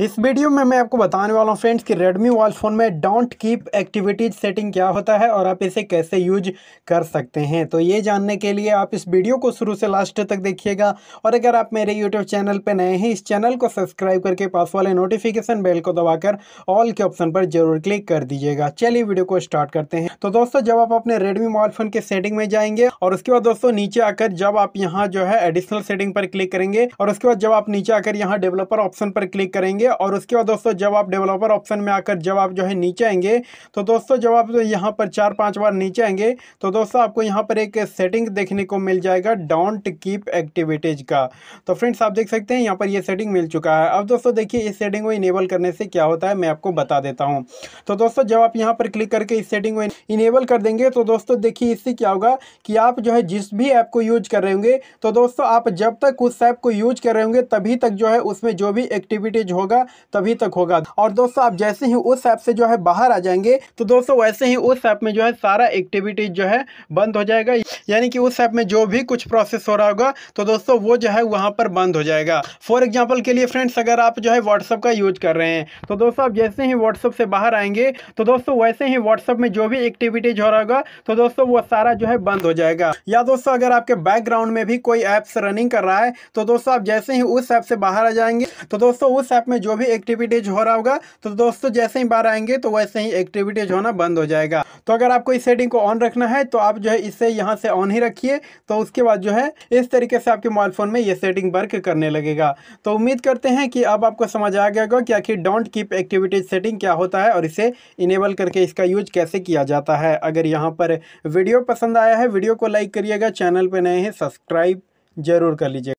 इस वीडियो में मैं आपको बताने वाला हूँ फ्रेंड्स कि रेडमी वॉल फ़ोन में डोंट कीप एक्टिविटीज सेटिंग क्या होता है और आप इसे कैसे यूज कर सकते हैं तो ये जानने के लिए आप इस वीडियो को शुरू से लास्ट तक देखिएगा और अगर आप मेरे यूट्यूब चैनल पर नए हैं इस चैनल को सब्सक्राइब करके पास वाले नोटिफिकेशन बेल को दबाकर ऑल के ऑप्शन पर जरूर क्लिक कर दीजिएगा चलिए वीडियो को स्टार्ट करते हैं तो दोस्तों जब आप अपने रेडमी मोबाइल फ़ोन के सेटिंग में जाएंगे और उसके बाद दोस्तों नीचे आकर जब आप यहाँ जो है एडिशनल सेटिंग पर क्लिक करेंगे और उसके बाद जब आप नीचे आकर यहाँ डेवलपर ऑप्शन पर क्लिक करेंगे करेंगे और उसके बाद दोस्तों जब आप डेवलपर ऑप्शन में आकर जब आप जो है नीचे आएंगे तो दोस्तों जब आप यहाँ पर चार पाँच बार नीचे आएंगे तो दोस्तों आपको यहाँ पर एक सेटिंग देखने को मिल जाएगा डोंट कीप एक्टिविटीज़ का तो फ्रेंड्स आप देख सकते हैं यहाँ पर ये सेटिंग मिल चुका है अब दोस्तों देखिए इस सेटिंग को इनेबल करने से क्या होता है मैं आपको बता देता हूँ तो दोस्तों जब आप यहाँ पर क्लिक करके इस सेटिंग को इनेबल कर देंगे तो दोस्तों देखिए इससे क्या होगा कि आप जो है जिस भी ऐप को यूज कर रहे होंगे तो दोस्तों आप जब तक उस ऐप को यूज कर रहे होंगे तभी तक जो है उसमें जो भी एक्टिविटीज होगा होगा तभी तक होगा और दोस्तों आप जैसे ही उस ऐप से जो है बाहर आ जाएंगे तो दोस्तों वैसे ही उस ऐप में जो है सारा एक्टिविटीज जो है बंद हो जाएगा यानी कि उस ऐप में जो भी कुछ प्रोसेस हो रहा होगा तो दोस्तों वो जो है वहाँ पर बंद हो जाएगा फॉर एग्जाम्पल के लिए फ्रेंड्स अगर आप जो है व्हाट्सअप का यूज कर रहे हैं तो दोस्तों आप जैसे ही व्हाट्सअप से बाहर आएंगे तो दोस्तों वैसे ही व्हाट्सअप में जो भी एक्टिविटीज हो रहा होगा तो दोस्तों वो सारा जो है बंद हो जाएगा या दोस्तों अगर आपके बैकग्राउंड में भी कोई ऐप्स रनिंग कर रहा है तो दोस्तों आप जैसे ही उस ऐप से बाहर आ जाएंगे तो दोस्तों उस ऐप में जो भी एक्टिविटीज हो रहा होगा तो दोस्तों जैसे ही बाहर आएंगे तो वैसे ही एक्टिविटीज होना बंद हो जाएगा तो अगर आपको इस सेटिंग को ऑन रखना है तो आप जो है इसे यहाँ से ऑन ही रखिए तो उसके बाद जो है इस तरीके से आपके मोबाइल फ़ोन में ये सेटिंग वर्क करने लगेगा तो उम्मीद करते हैं कि अब आपको समझ आ गया होगा कि आखिर डोंट कीप एक्टिविटीज सेटिंग क्या होता है और इसे इनेबल करके इसका यूज कैसे किया जाता है अगर यहाँ पर वीडियो पसंद आया है वीडियो को लाइक करिएगा चैनल पर नए हैं सब्सक्राइब जरूर कर लीजिएगा